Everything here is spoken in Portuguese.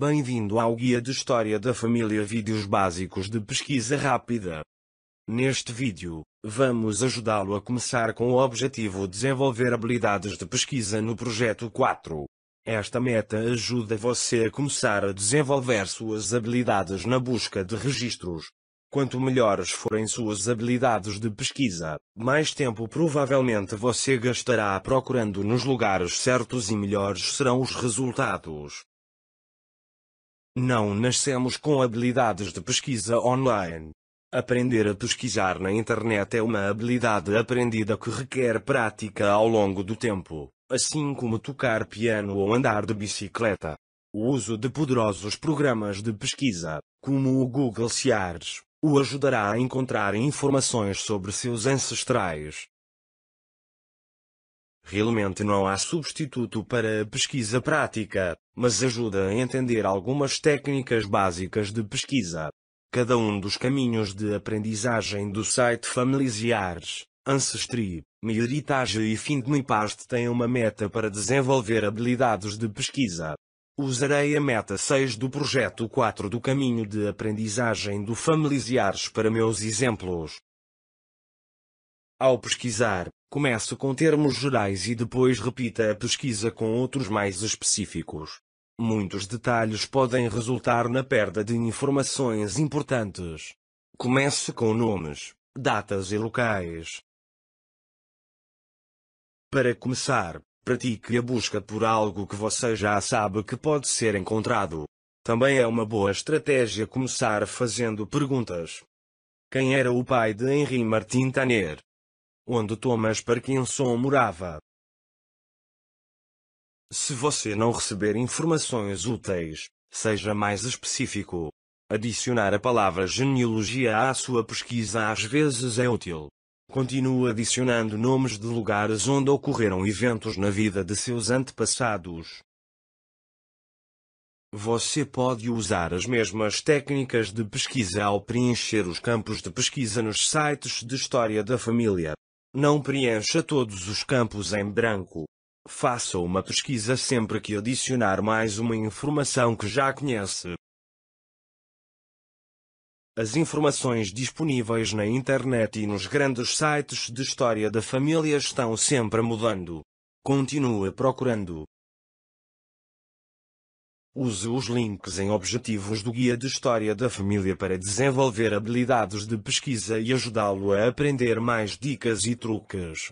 Bem-vindo ao Guia de História da Família Vídeos Básicos de Pesquisa Rápida. Neste vídeo, vamos ajudá-lo a começar com o objetivo de desenvolver habilidades de pesquisa no Projeto 4. Esta meta ajuda você a começar a desenvolver suas habilidades na busca de registros. Quanto melhores forem suas habilidades de pesquisa, mais tempo provavelmente você gastará procurando nos lugares certos e melhores serão os resultados. Não nascemos com habilidades de pesquisa online. Aprender a pesquisar na internet é uma habilidade aprendida que requer prática ao longo do tempo, assim como tocar piano ou andar de bicicleta. O uso de poderosos programas de pesquisa, como o Google Search, o ajudará a encontrar informações sobre seus ancestrais, Realmente não há substituto para a pesquisa prática, mas ajuda a entender algumas técnicas básicas de pesquisa. Cada um dos caminhos de aprendizagem do site Familiares, Ancestry, Meritage e Findmipast tem uma meta para desenvolver habilidades de pesquisa. Usarei a meta 6 do projeto 4 do caminho de aprendizagem do Familiares para meus exemplos. Ao pesquisar, Comece com termos gerais e depois repita a pesquisa com outros mais específicos. Muitos detalhes podem resultar na perda de informações importantes. Comece com nomes, datas e locais. Para começar, pratique a busca por algo que você já sabe que pode ser encontrado. Também é uma boa estratégia começar fazendo perguntas. Quem era o pai de Henri Martin Tanner? onde Thomas Parkinson morava. Se você não receber informações úteis, seja mais específico. Adicionar a palavra genealogia à sua pesquisa às vezes é útil. Continue adicionando nomes de lugares onde ocorreram eventos na vida de seus antepassados. Você pode usar as mesmas técnicas de pesquisa ao preencher os campos de pesquisa nos sites de história da família. Não preencha todos os campos em branco. Faça uma pesquisa sempre que adicionar mais uma informação que já conhece. As informações disponíveis na internet e nos grandes sites de história da família estão sempre mudando. Continue procurando. Use os links em objetivos do Guia de História da Família para desenvolver habilidades de pesquisa e ajudá-lo a aprender mais dicas e truques.